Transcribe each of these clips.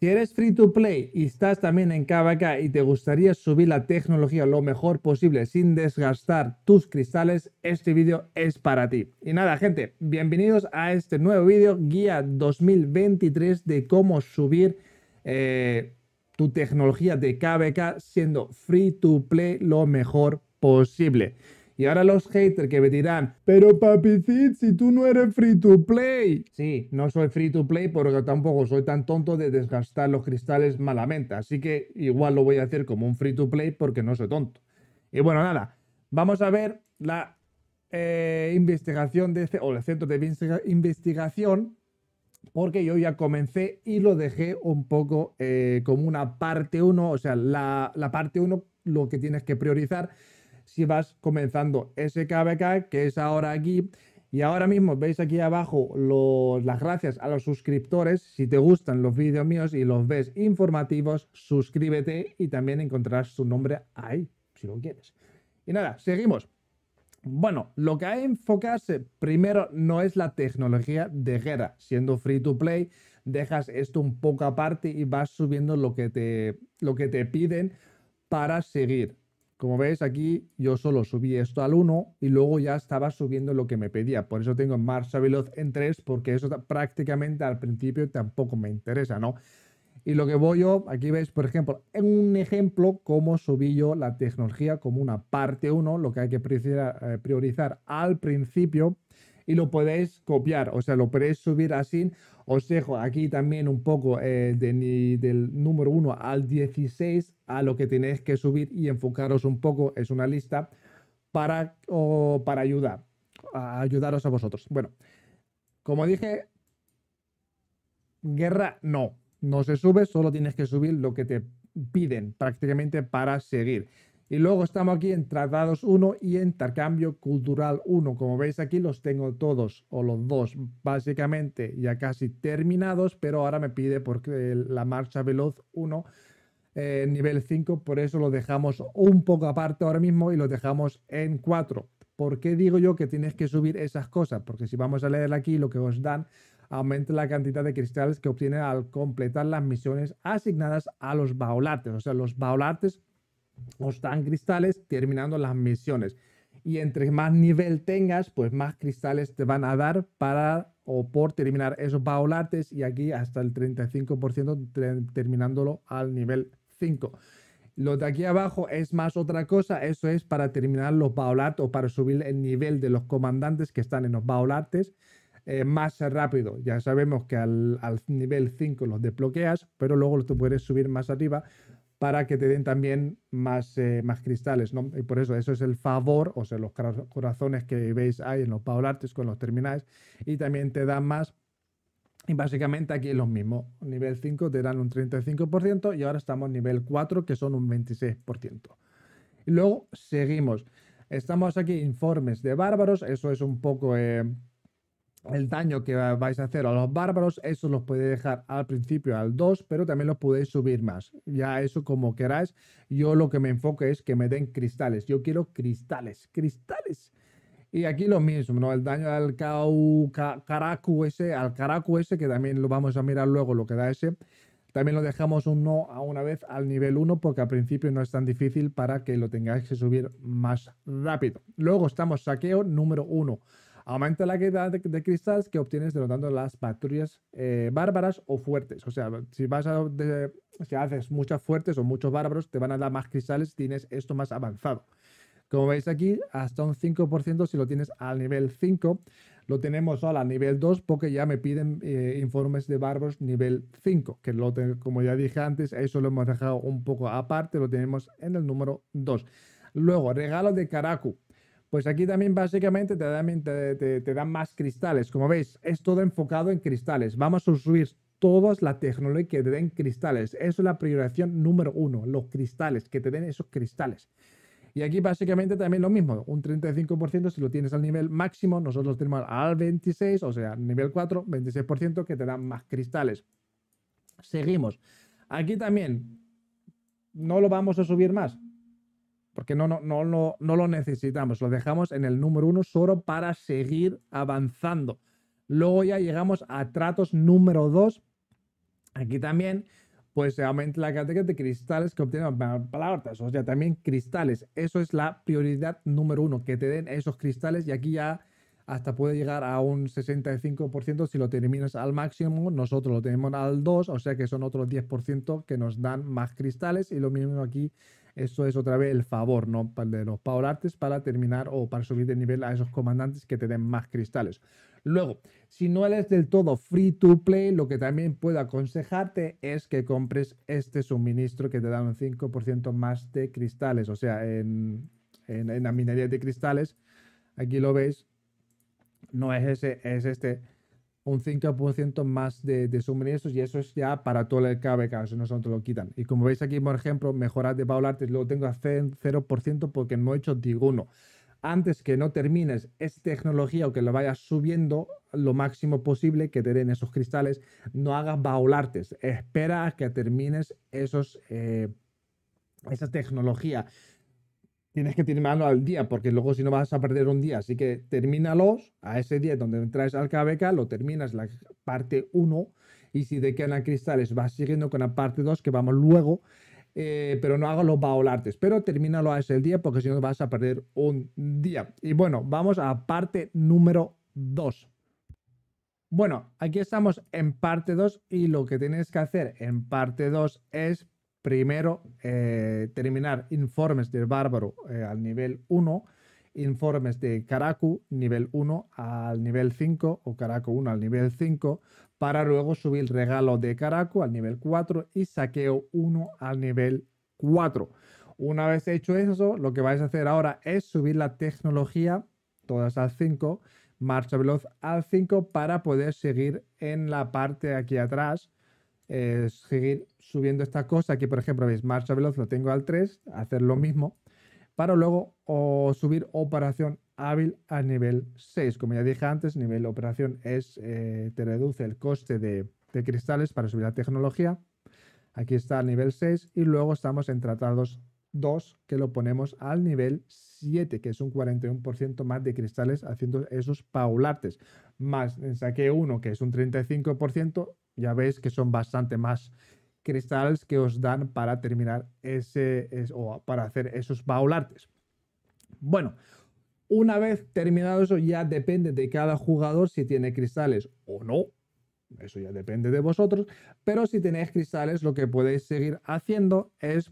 Si eres free to play y estás también en KVK y te gustaría subir la tecnología lo mejor posible sin desgastar tus cristales, este vídeo es para ti. Y nada, gente, bienvenidos a este nuevo vídeo, guía 2023 de cómo subir eh, tu tecnología de KVK siendo free to play lo mejor posible. Y ahora los haters que me dirán, pero papicit, si tú no eres free to play. Sí, no soy free to play porque tampoco soy tan tonto de desgastar los cristales malamente. Así que igual lo voy a hacer como un free to play porque no soy tonto. Y bueno, nada, vamos a ver la eh, investigación de este, o el centro de investigación porque yo ya comencé y lo dejé un poco eh, como una parte 1, o sea, la, la parte 1 lo que tienes que priorizar si vas comenzando SKBK, que es ahora aquí. Y ahora mismo veis aquí abajo las gracias a los suscriptores. Si te gustan los vídeos míos y los ves informativos, suscríbete y también encontrarás su nombre ahí, si lo quieres. Y nada, seguimos. Bueno, lo que hay que enfocarse primero no es la tecnología de guerra. Siendo free to play, dejas esto un poco aparte y vas subiendo lo que te, lo que te piden para seguir. Como veis aquí, yo solo subí esto al 1 y luego ya estaba subiendo lo que me pedía. Por eso tengo marcha veloz en 3, porque eso prácticamente al principio tampoco me interesa, ¿no? Y lo que voy yo, aquí veis, por ejemplo, en un ejemplo, cómo subí yo la tecnología como una parte 1, lo que hay que eh, priorizar al principio, y lo podéis copiar, o sea, lo podéis subir así. Os dejo aquí también un poco eh, de, del número 1 al 16 a lo que tenéis que subir y enfocaros un poco, es una lista para, para ayudar, a ayudaros a vosotros. Bueno, como dije, guerra no, no se sube, solo tienes que subir lo que te piden prácticamente para seguir. Y luego estamos aquí en Tratados 1 y Intercambio Cultural 1. Como veis aquí los tengo todos o los dos básicamente ya casi terminados, pero ahora me pide porque la marcha veloz 1 eh, nivel 5, por eso lo dejamos un poco aparte ahora mismo y lo dejamos en 4. ¿Por qué digo yo que tienes que subir esas cosas? Porque si vamos a leer aquí lo que os dan, aumenta la cantidad de cristales que obtiene al completar las misiones asignadas a los baolates, O sea, los baolates os dan cristales terminando las misiones. Y entre más nivel tengas, pues más cristales te van a dar para o por terminar esos baolates y aquí hasta el 35% terminándolo al nivel 5. Lo de aquí abajo es más otra cosa, eso es para terminar los baolat o para subir el nivel de los comandantes que están en los baolates eh, más rápido. Ya sabemos que al, nivel 5 los desbloqueas, pero luego tú puedes subir más arriba para que te den también más, eh, más cristales. Y por eso, eso es el favor, o sea, los corazones que veis ahí en los paulartes con los terminales, y también te dan más y básicamente aquí es lo mismo. Nivel 5 te dan un 35% y ahora estamos nivel 4 que son un 26%. Y luego seguimos. Estamos aquí informes de bárbaros. Eso es un poco eh, el daño que vais a hacer a los bárbaros. Eso los podéis dejar al principio al 2, pero también los podéis subir más. Ya eso como queráis. Yo lo que me enfoco es que me den cristales. Yo quiero cristales. Cristales. Y aquí lo mismo, ¿no? El daño al caracu ese, al caracu ese, que también lo vamos a mirar luego lo que da ese. También lo dejamos un no a una vez al nivel 1 porque al principio no es tan difícil para que lo tengáis que subir más rápido. Luego estamos saqueo número 1. Aumenta la cantidad de, cristales que obtienes derrotando las patrullas eh, bárbaras o fuertes. O sea, si vas a si haces muchas fuertes o muchos bárbaros, te van a dar más cristales, tienes esto más avanzado. Como veis aquí, hasta un 5% si lo tienes al nivel 5. Lo tenemos ahora a nivel 2 porque ya me piden eh, informes de barbos nivel 5, que como ya dije antes, eso lo hemos dejado un poco aparte, lo tenemos en el número 2. Luego, regalo de Karaku. Pues aquí también básicamente te dan, te, dan más cristales. Como veis, es todo enfocado en cristales. Vamos a subir todas la tecnología que te den cristales. Eso es la priorización número 1. los cristales, que te den esos cristales. Y aquí básicamente también lo mismo, un 35% si lo tienes al nivel máximo, nosotros tenemos al 26, o sea, nivel 4, 26% que te dan más cristales. Seguimos. Aquí también no lo vamos a subir más, porque no, no, no, no, no lo necesitamos, lo dejamos en el número 1 solo para seguir avanzando. Luego ya llegamos a tratos número 2. Aquí también pues aumenta la cantidad de cristales que obtienen para o sea, también cristales. Eso es la prioridad número uno, que te den esos cristales y aquí ya hasta puede llegar a un 65% si lo terminas al máximo, nosotros lo tenemos al 2, o sea que son otros 10% que nos dan más cristales y lo mismo aquí, eso es otra vez el favor ¿no? de los Paul Artes para terminar o para subir de nivel a esos comandantes que te den más cristales. Luego, si no eres del todo free to play, lo que también puedo aconsejarte es que compres este suministro que te da un 5% más de cristales. O sea, en, en, la minería de cristales, aquí lo veis, no es ese, es este, un 5% más de, suministros y eso es ya para todo el KBK, eso no te lo quitan. Y como veis aquí, por ejemplo, mejoras de Paul Artes, lo tengo a 0% porque no he hecho ninguno antes que no termines es tecnología o que lo vayas subiendo lo máximo posible que te den esos cristales, no hagas baulartes, espera a que termines esos, eh, esa tecnología. Tienes que tener mano al día, porque luego si no vas a perder un día. Así que termínalos a ese día donde entras al KBK, lo terminas la parte 1 y si te quedan cristales vas siguiendo con la parte 2 que vamos luego eh, pero no hago los baulartes. Pero termínalo a ese día porque si no vas a perder un día. Y bueno, vamos a parte número 2. Bueno, aquí estamos en parte 2 y lo que tienes que hacer en parte 2 es primero eh, terminar informes del bárbaro eh, al nivel 1 informes de Karaku nivel 1 al nivel 5 o Karaku 1 al nivel 5 para luego subir regalo de Karaku al nivel 4 y saqueo 1 al nivel 4. Una vez hecho eso, lo que vais a hacer ahora es subir la tecnología, todas al 5, marcha veloz al 5 para poder seguir en la parte de aquí atrás, eh, seguir subiendo esta cosa. Aquí, por ejemplo, veis marcha veloz, lo tengo al 3, hacer lo mismo para luego subir operación hábil a nivel 6. Como ya dije antes, nivel operación es, eh, te reduce el coste de, cristales para subir la tecnología. Aquí está a nivel 6 y luego estamos en tratados 2 que lo ponemos al nivel 7, que es un 41% más de cristales haciendo esos paulates. Más en saque 1, que es un 35%, ya veis que son bastante más cristales que os dan para terminar ese, o para hacer esos baulartes. Bueno, una vez terminado eso ya depende de cada jugador si tiene cristales o no. Eso ya depende de vosotros. Pero si tenéis cristales, lo que podéis seguir haciendo es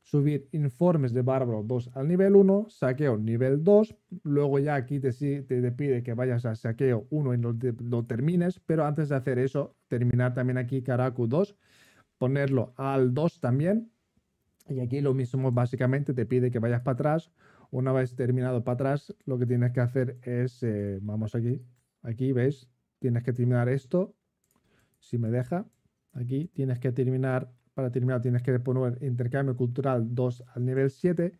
subir informes de bárbaro 2 al nivel 1, saqueo nivel 2, luego ya aquí te, te, pide que vayas a saqueo 1 y lo, lo, termines, pero antes de hacer eso, terminar también aquí Karaku 2 ponerlo al 2 también. Y aquí lo mismo, básicamente te pide que vayas para atrás. Una vez terminado para atrás, lo que tienes que hacer es, eh, vamos aquí, aquí veis, tienes que terminar esto. Si me deja, aquí tienes que terminar, para terminar tienes que poner intercambio cultural 2 al nivel 7.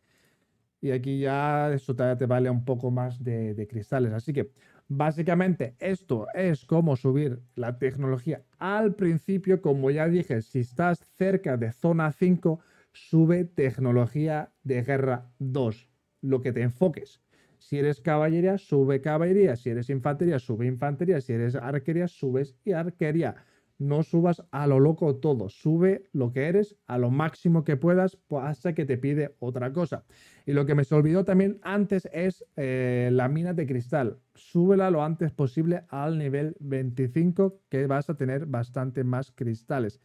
Y aquí ya eso te, vale un poco más de cristales. Así que Básicamente, esto es como subir la tecnología al principio. Como ya dije, si estás cerca de zona 5, sube tecnología de guerra 2, lo que te enfoques. Si eres caballería, sube caballería. Si eres infantería, sube infantería. Si eres arquería, subes y arquería no subas a lo loco todo, sube lo que eres a lo máximo que puedas hasta que te pide otra cosa. Y lo que me se olvidó también antes es eh, la mina de cristal. Súbela lo antes posible al nivel 25 que vas a tener bastante más cristales.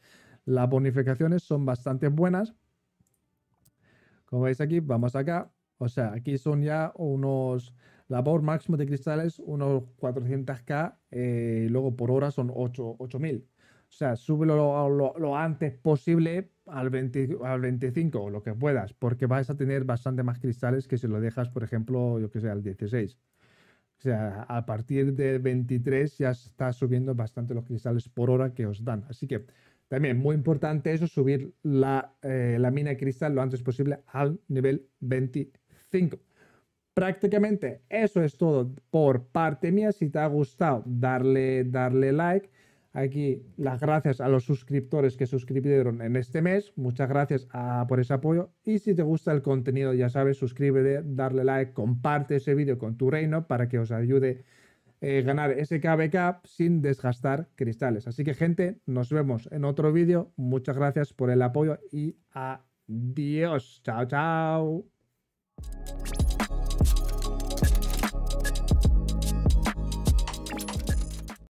Las bonificaciones son bastante buenas. Como veis aquí, vamos acá. O sea, aquí son ya unos... La por máximo de cristales, unos 400k. Eh, luego por hora son 8, 8000. O sea, súbelo lo, antes posible al, 25 o lo que puedas, porque vas a tener bastante más cristales que si lo dejas, por ejemplo, yo que sé, al 16. O sea, a partir del 23 ya está subiendo bastante los cristales por hora que os dan. Así que también muy importante eso, subir la, eh, mina de cristal lo antes posible al nivel 25. Prácticamente eso es todo por parte mía. Si te ha gustado, darle, darle like aquí las gracias a los suscriptores que suscribieron en este mes. Muchas gracias ah, por ese apoyo. Y si te gusta el contenido, ya sabes, suscríbete, darle like, comparte ese vídeo con tu reino para que os ayude a eh, ganar ese KBK sin desgastar cristales. Así que gente, nos vemos en otro vídeo. Muchas gracias por el apoyo y adiós. Chao, chao.